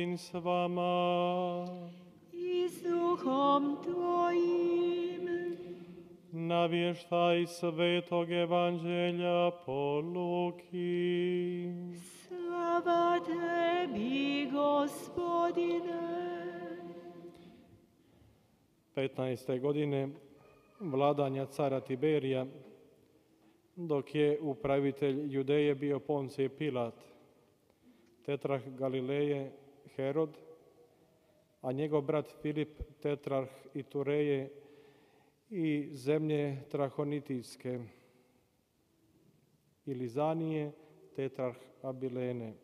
Gospodin s vama. I s duhom tvojim. Navještaj svetog evanđelja po Luki. Slava tebi, Gospodine. 15. godine vladanja cara Tiberija, dok je upravitelj Judeje bio Poncije Pilat, tetrah Galileje, Herod, a njegov brat Filip tetrarh i Tureje i zemlje Trahonitijske i Lizanije tetrarh Abilene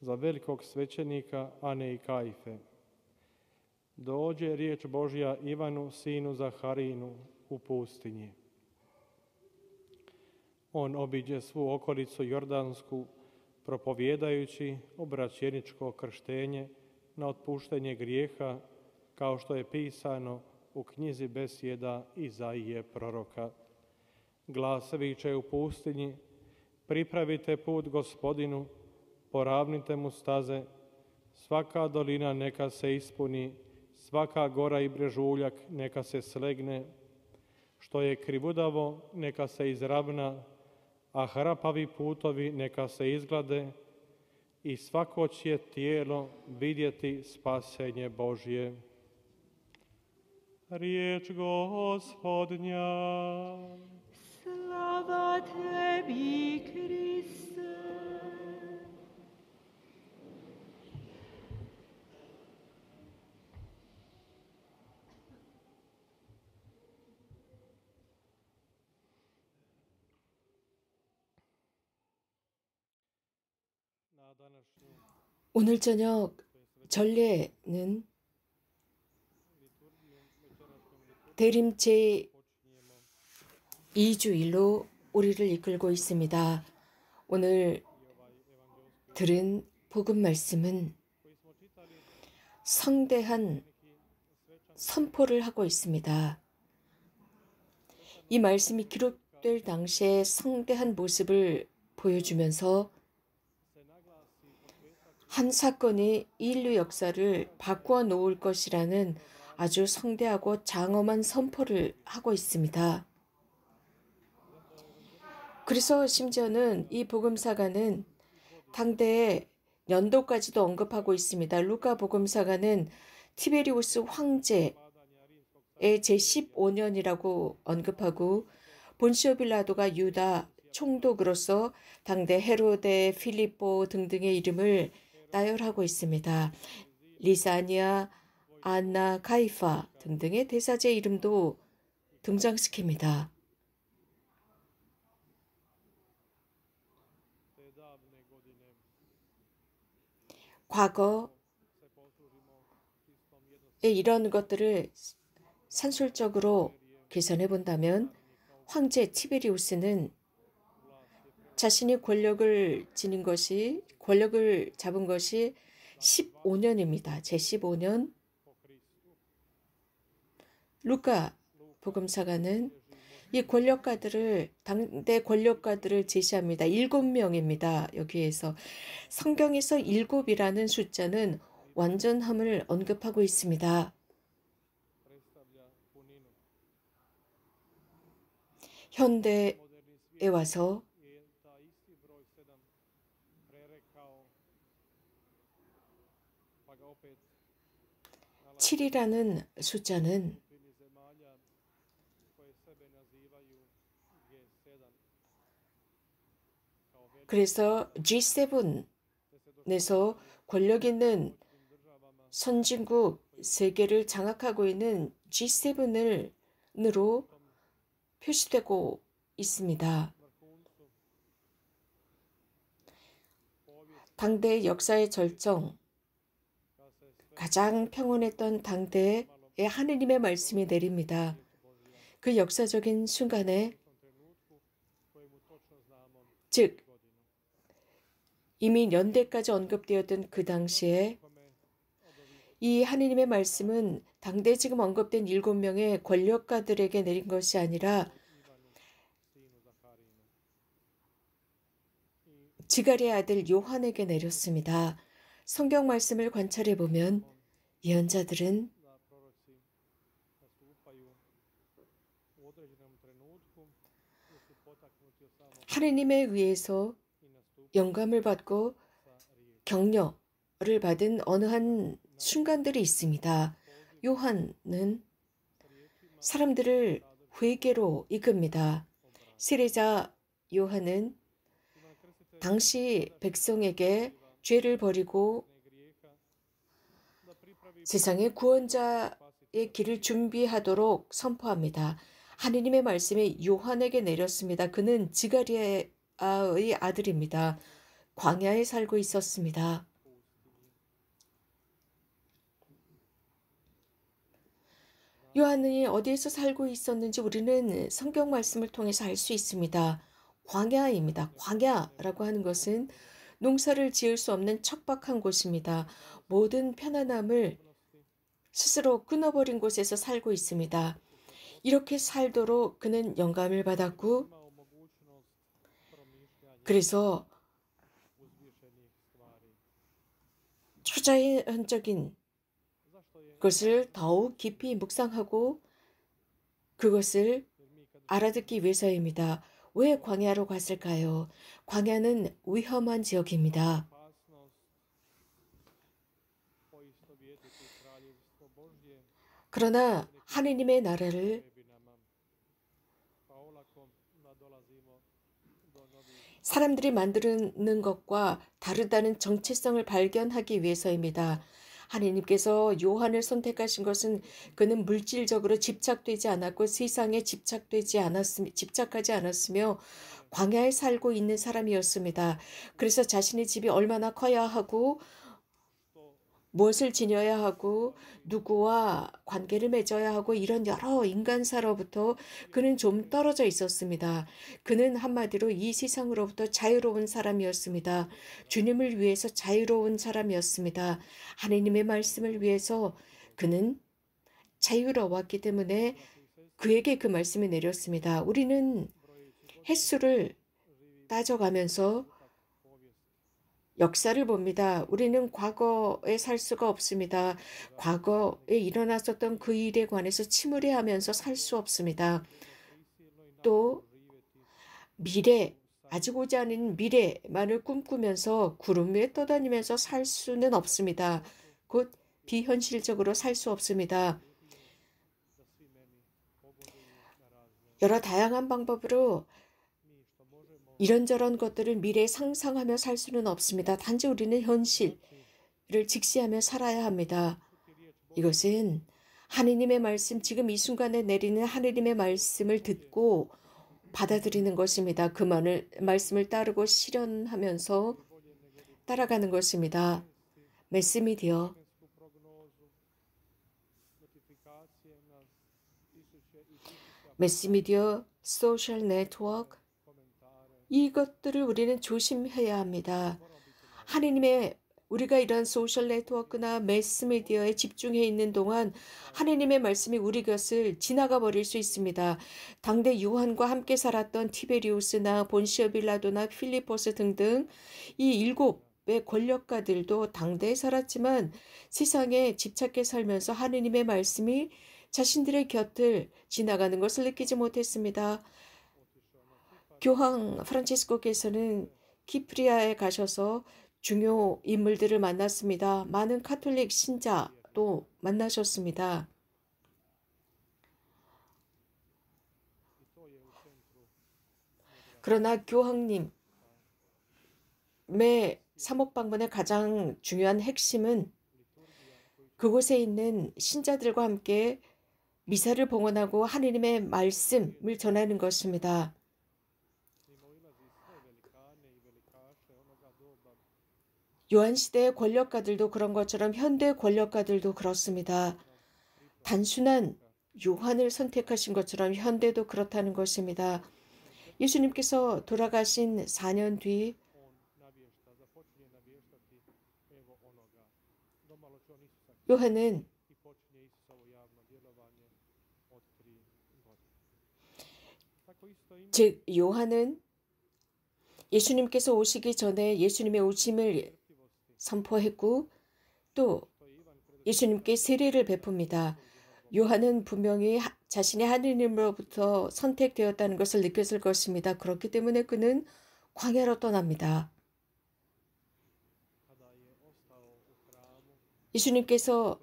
za velikog svećenika Ane i Kajfe. Dođe riječ Božja Ivanu, sinu Zaharinu, u pustinji. On obiđe svu okolicu Jordansku, propovjedajući obraćeničko krštenje na otpuštenje grijeha kao što je pisano u knjizi besjeda Izaije proroka. Glas u pustinji, pripravite put gospodinu, poravnite mu staze, svaka dolina neka se ispuni, svaka gora i brežuljak neka se slegne, što je krivudavo neka se izravna, a hrapavi putovi neka se izglade i svako će tijelo vidjeti spasenje Božje. Riječ gospodnja. 오늘 저녁 전례는 대림체 2주일로 우리를 이끌고 있습니다. 오늘 들은 복음 말씀은 성대한 선포를 하고 있습니다. 이 말씀이 기록될 당시의 성대한 모습을 보여주면서 한 사건이 인류 역사를 바꾸어 놓을 것이라는 아주 성대하고 장엄한 선포를 하고 있습니다. 그래서 심지어는 이 복음사가는 당대의 연도까지도 언급하고 있습니다. 루카 복음사가는 티베리우스 황제의 제15년이라고 언급하고 본시오 빌라도가 유다 총독으로서 당대 헤로데, 필리포 등등의 이름을 나열하고 있습니다. 리사니아, 안나, 카이파 등등의 대사제 이름도 등장시킵니다. 과거에 이런 것들을 산술적으로 계산해 본다면 황제 티베리우스는 자신이 권력을 지닌 것이 권력을 잡은 것이 15년입니다. 제 15년 루카 복음사가는 이 권력가들을 당대 권력가들을 제시합니다. 일곱 명입니다. 여기에서 성경에서 일곱이라는 숫자는 완전함을 언급하고 있습니다. 현대에 와서 7이라는 숫자는 그래서 G7에서 권력 있는 선진국 세계를 장악하고 있는 G7으로 표시되고 있습니다. 당대 역사의 절정, 가장 평온했던 당대에 하느님의 말씀이 내립니다. 그 역사적인 순간에 즉 이미 연대까지 언급되었던 그 당시에 이 하느님의 말씀은 당대 지금 언급된 일곱 명의 권력가들에게 내린 것이 아니라 지갈의 아들 요한에게 내렸습니다. 성경 말씀을 관찰해 보면 예언자들은 하느님에 의해서 영감을 받고 격려를 받은 어느 한 순간들이 있습니다. 요한은 사람들을 회개로 이끕니다. 세례자 요한은 당시 백성에게 죄를 버리고 세상의 구원자의 길을 준비하도록 선포합니다. 하느님의 말씀이 요한에게 내렸습니다. 그는 지가리아의 아들입니다. 광야에 살고 있었습니다. 요한이 어디에서 살고 있었는지 우리는 성경 말씀을 통해서 알 수 있습니다. 광야입니다. 광야라고 하는 것은 농사를 지을 수 없는 척박한 곳입니다. 모든 편안함을 스스로 끊어버린 곳에서 살고 있습니다. 이렇게 살도록 그는 영감을 받았고 그래서 초자연적인 것을 더욱 깊이 묵상하고 그것을 알아듣기 위해서입니다. 왜 광야로 갔을까요? 광야는 위험한 지역입니다. 그러나 하느님의 나라를 사람들이 만드는 것과 다르다는 정체성을 발견하기 위해서입니다. 하느님께서 요한을 선택하신 것은 그는 물질적으로 집착되지 않았고 세상에 집착되지 않았음 집착하지 않았으며 광야에 살고 있는 사람이었습니다. 그래서 자신의 집이 얼마나 커야 하고 무엇을 지녀야 하고 누구와 관계를 맺어야 하고 이런 여러 인간사로부터 그는 좀 떨어져 있었습니다. 그는 한마디로 이 세상으로부터 자유로운 사람이었습니다. 주님을 위해서 자유로운 사람이었습니다. 하나님의 말씀을 위해서 그는 자유로웠기 때문에 그에게 그 말씀이 내렸습니다. 우리는 횟수를 따져가면서 역사를 봅니다. 우리는 과거에 살 수가 없습니다. 과거에 일어났었던 그 일에 관해서 침울해하면서 살 수 없습니다. 또 미래, 아직 오지 않은 미래만을 꿈꾸면서 구름 위에 떠다니면서 살 수는 없습니다. 곧 비현실적으로 살 수 없습니다. 여러 다양한 방법으로 이런저런 것들을 미래에 상상하며 살 수는 없습니다. 단지 우리는 현실을 직시하며 살아야 합니다. 이것은 하느님의 말씀, 지금 이 순간에 내리는 하느님의 말씀을 듣고 받아들이는 것입니다. 그 말을, 말씀을 따르고 실현하면서 따라가는 것입니다. 말씀이디어 메시미디어 소셜 네트워크 이것들을 우리는 조심해야 합니다. 하느님의 우리가 이런 소셜 네트워크나 매스미디어에 집중해 있는 동안 하느님의 말씀이 우리 곁을 지나가 버릴 수 있습니다. 당대 유한과 함께 살았던 티베리우스나 본시어 빌라도나 필리포스 등등 이 일곱 의 권력가들도 당대에 살았지만 세상에 집착해 살면서 하느님의 말씀이 자신들의 곁을 지나가는 것을 느끼지 못했습니다. 교황 프란치스코께서는 키프리아에 가셔서 중요 인물들을 만났습니다. 많은 카톨릭 신자도 만나셨습니다. 그러나 교황님의 사목 방문의 가장 중요한 핵심은 그곳에 있는 신자들과 함께 미사를 봉헌하고 하느님의 말씀을 전하는 것입니다. 요한시대의 권력가들도 그런 것처럼 현대 권력가들도 그렇습니다. 단순한 요한을 선택하신 것처럼 현대도 그렇다는 것입니다. 예수님께서 돌아가신 4년 뒤 요한은 즉 요한은 예수님께서 오시기 전에 예수님의 오심을 선포했고 또 예수님께 세례를 베풉니다. 요한은 분명히 자신의 하느님으로부터 선택되었다는 것을 느꼈을 것입니다. 그렇기 때문에 그는 광야로 떠납니다. 예수님께서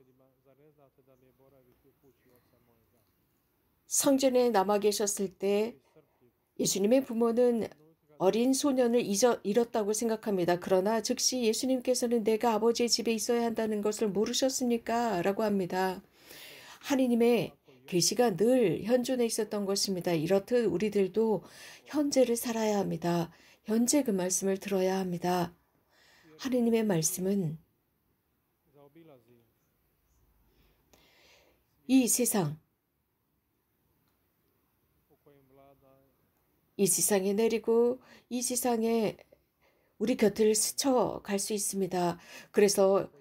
성전에 남아 계셨을 때 예수님의 부모는 어린 소년을 잊어, 잃었다고 생각합니다. 그러나 즉시 예수님께서는 내가 아버지의 집에 있어야 한다는 것을 모르셨습니까? 라고 합니다. 하느님의 계시가 늘현존에 있었던 것입니다. 이렇듯 우리들도 현재를 살아야 합니다. 현재 그 말씀을 들어야 합니다. 하느님의 말씀은 이 세상, 이 지상에 내리고 이 지상에 우리 곁을 스쳐 갈 수 있습니다. 그래서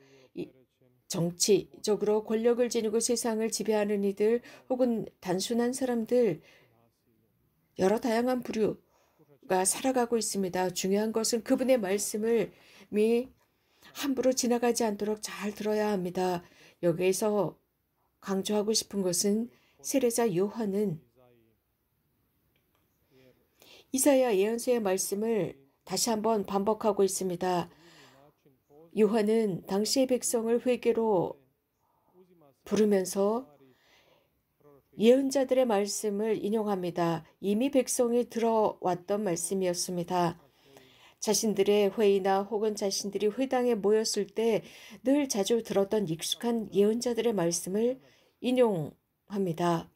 정치적으로 권력을 지니고 세상을 지배하는 이들 혹은 단순한 사람들 여러 다양한 부류가 살아가고 있습니다. 중요한 것은 그분의 말씀을 미 함부로 지나가지 않도록 잘 들어야 합니다. 여기에서 강조하고 싶은 것은 세례자 요한은 이사야 예언서의 말씀을 다시 한번 반복하고 있습니다. 요한은 당시의 백성을 회개로 부르면서 예언자들의 말씀을 인용합니다. 이미 백성이 들어왔던 말씀이었습니다. 자신들의 회의나 혹은 자신들이 회당에 모였을 때 늘 자주 들었던 익숙한 예언자들의 말씀을 인용합니다.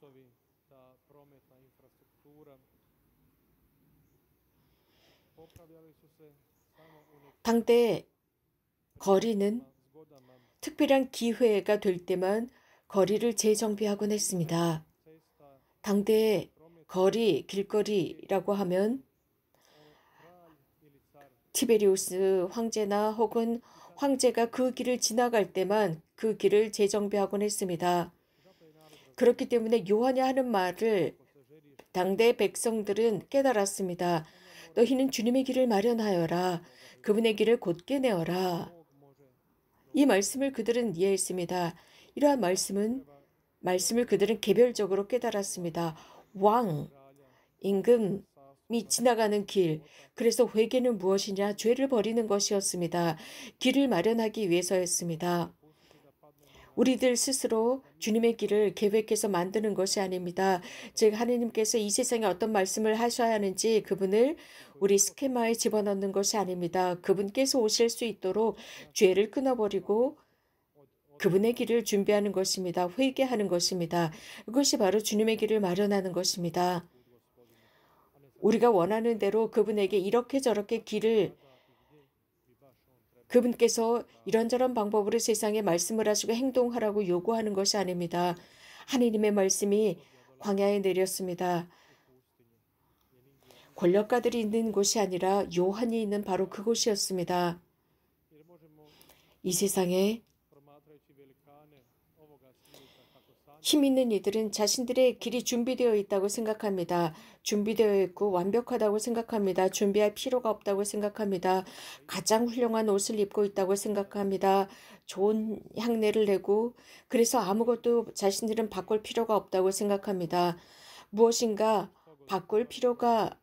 당대 거리는 특별한 기회가 될 때만 거리를 재정비하곤 했습니다. 당대 거리, 길거리라고 하면 티베리우스 황제나 혹은 황제가 그 길을 지나갈 때만 그 길을 재정비하곤 했습니다. 그렇기 때문에 요한이 하는 말을 당대 백성들은 깨달았습니다. 너희는 주님의 길을 마련하여라. 그분의 길을 곧게 내어라. 이 말씀을 그들은 이해했습니다. 이러한 말씀은 말씀을 그들은 개별적으로 깨달았습니다. 왕, 임금, 이 지나가는 길. 그래서 회개는 무엇이냐? 죄를 버리는 것이었습니다. 길을 마련하기 위해서였습니다. 우리들 스스로 주님의 길을 계획해서 만드는 것이 아닙니다. 즉 하느님께서 이 세상에 어떤 말씀을 하셔야 하는지 그분을 우리 스케마에 집어넣는 것이 아닙니다. 그분께서 오실 수 있도록 죄를 끊어버리고 그분의 길을 준비하는 것입니다. 회개하는 것입니다. 그것이 바로 주님의 길을 마련하는 것입니다. 우리가 원하는 대로 그분에게 이렇게 저렇게 길을 그분께서 이런저런 방법으로 세상에 말씀을 하시고 행동하라고 요구하는 것이 아닙니다. 하느님의 말씀이 광야에 내렸습니다. 권력가들이 있는 곳이 아니라 요한이 있는 바로 그곳이었습니다. 이 세상에 힘 있는 이들은 자신들의 길이 준비되어 있다고 생각합니다. 준비되어 있고 완벽하다고 생각합니다. 준비할 필요가 없다고 생각합니다. 가장 훌륭한 옷을 입고 있다고 생각합니다. 좋은 향내를 내고 그래서 아무것도 자신들은 바꿀 필요가 없다고 생각합니다. 무엇인가 바꿀 필요가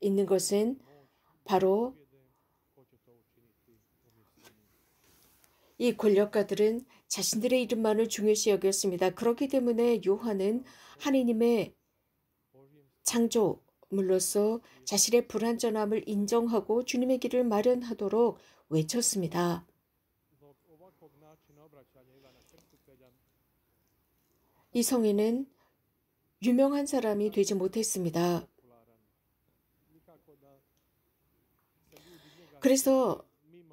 있는 것은 바로 이 권력가들은 자신들의 이름만을 중요시 여겼습니다. 그렇기 때문에 요한은 하느님의 창조물로서 자신의 불완전함을 인정하고 주님의 길을 마련하도록 외쳤습니다. 이 성인은 유명한 사람이 되지 못했습니다. 그래서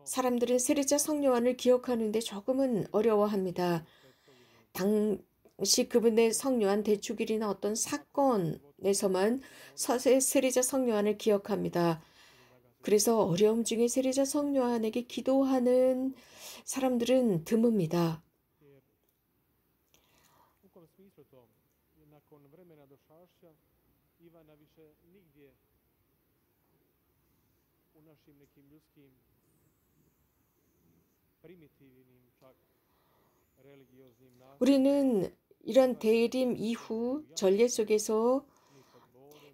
사람들은 세례자 성요한을 기억하는데 조금은 어려워합니다. 당, 시 그분의 성요한 대축일이나 어떤 사건에서만 서세 세리자 성요한을 기억합니다. 그래서 어려움 중에 세례자 성요한에게 기도하는 사람들은 드뭅니다. 우리는 이런 대림 이후 전례 속에서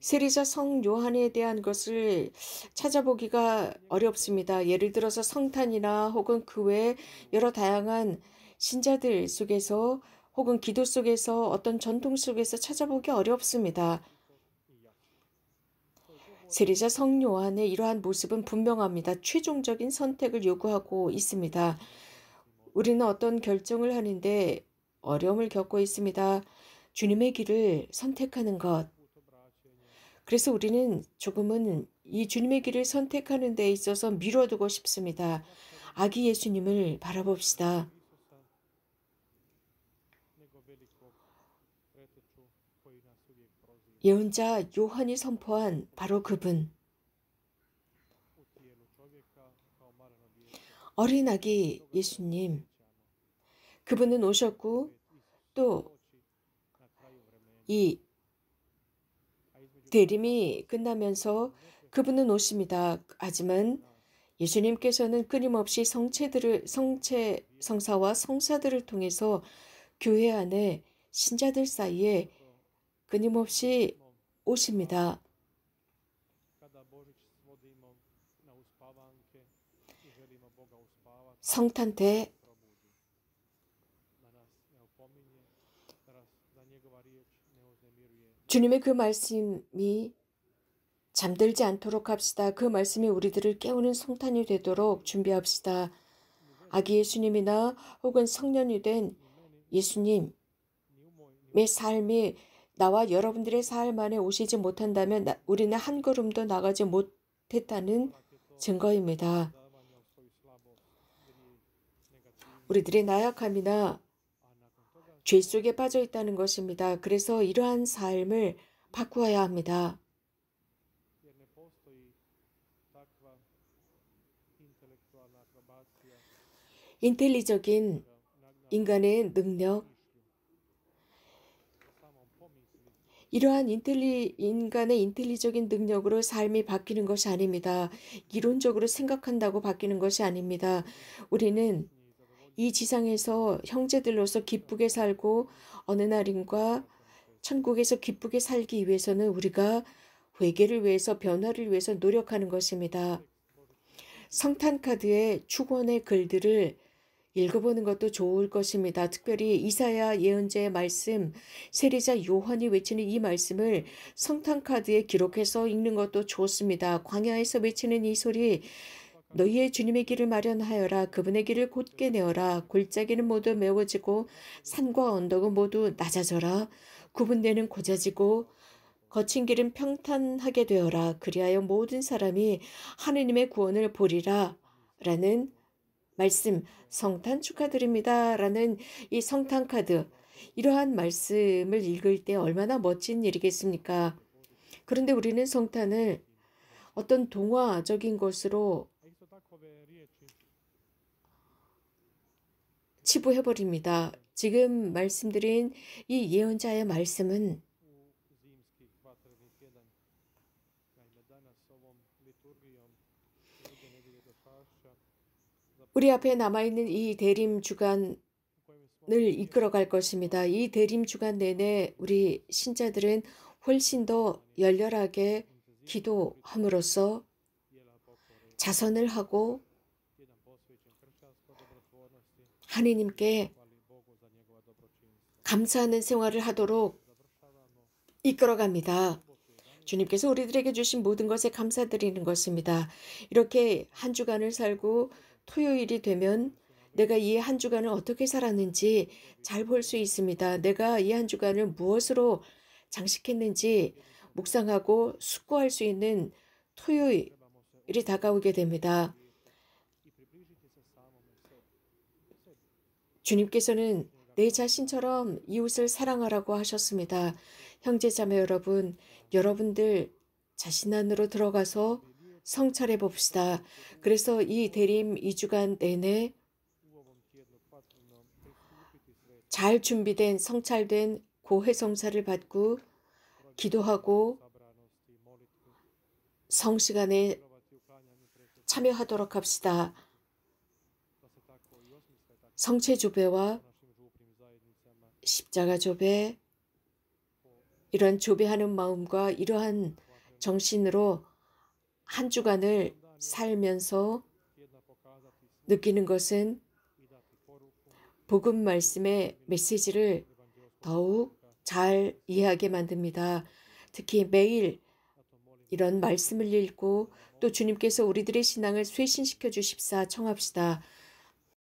세리자성 요한에 대한 것을 찾아보기가 어렵습니다. 예를 들어서 성탄이나 혹은 그 외 여러 다양한 신자들 속에서 혹은 기도 속에서 어떤 전통 속에서 찾아보기 어렵습니다. 세리자성 요한의 이러한 모습은 분명합니다. 최종적인 선택을 요구하고 있습니다. 우리는 어떤 결정을 하는데 어려움을 겪고 있습니다. 주님의 길을 선택하는 것. 그래서 우리는 조금은 이 주님의 길을 선택하는 데 있어서 미뤄두고 싶습니다. 아기 예수님을 바라봅시다. 예언자 요한이 선포한 바로 그분. 어린 아기 예수님, 그분은 오셨고 또 이 대림이 끝나면서 그분은 오십니다. 하지만 예수님께서는 끊임없이 성체들을 성체 성사와 성사들을 통해서 교회 안에 신자들 사이에 끊임없이 오십니다. 성탄 때 주님의 그 말씀이 잠들지 않도록 합시다. 그 말씀이 우리들을 깨우는 성탄이 되도록 준비합시다. 아기 예수님이나 혹은 성년이 된 예수님의 삶이 나와 여러분들의 삶 안에 오시지 못한다면 우리는 한 걸음도 나가지 못했다는 증거입니다. 우리들의 나약함이나 죄 속에 빠져 있다는 것입니다. 그래서 이러한 삶을 바꾸어야 합니다. 인텔리적인 인간의 능력, 이러한 인텔리, 인간의 인텔리적인 능력으로 삶이 바뀌는 것이 아닙니다. 이론적으로 생각한다고 바뀌는 것이 아닙니다. 우리는 이 지상에서 형제들로서 기쁘게 살고 어느 날인가 천국에서 기쁘게 살기 위해서는 우리가 회개를 위해서 변화를 위해서 노력하는 것입니다. 성탄 카드의 축원의 글들을 읽어보는 것도 좋을 것입니다. 특별히 이사야 예언자의 말씀, 세례자 요한이 외치는 이 말씀을 성탄 카드에 기록해서 읽는 것도 좋습니다. 광야에서 외치는 이 소리, 너희의 주님의 길을 마련하여라 그분의 길을 곧게 내어라 골짜기는 모두 메워지고 산과 언덕은 모두 낮아져라 구분되는 고자지고 거친 길은 평탄하게 되어라 그리하여 모든 사람이 하느님의 구원을 보리라 라는 말씀 성탄 축하드립니다 라는 이 성탄 카드 이러한 말씀을 읽을 때 얼마나 멋진 일이겠습니까 그런데 우리는 성탄을 어떤 동화적인 것으로 치부해버립니다. 지금 말씀드린 이 예언자의 말씀은 우리 앞에 남아있는 이 대림 주간을 이끌어갈 것입니다. 이 대림 주간 내내 우리 신자들은 훨씬 더 열렬하게 기도함으로써 자선을 하고 하느님께 감사하는 생활을 하도록 이끌어갑니다. 주님께서 우리들에게 주신 모든 것에 감사드리는 것입니다. 이렇게 한 주간을 살고 토요일이 되면 내가 이 한 주간을 어떻게 살았는지 잘 볼 수 있습니다. 내가 이 한 주간을 무엇으로 장식했는지 묵상하고 숙고할 수 있는 토요일 일이 다가오게 됩니다. 주님께서는 내 자신처럼 이웃을 사랑하라고 하셨습니다. 형제 자매 여러분, 여러분들 자신 안으로 들어가서 성찰해 봅시다. 그래서 이 대림 2주간 내내 잘 준비된 성찰된 고해성사를 받고 기도하고 성시간에 참여하도록 합시다. 성체 조배와 십자가 조배, 이런 조배하는 마음과 이러한 정신으로 한 주간을 살면서 느끼는 것은 복음 말씀의 메시지를 더욱 잘 이해하게 만듭니다. 특히 매일 이런 말씀을 읽고 또 주님께서 우리들의 신앙을 쇄신시켜 주십사 청합시다.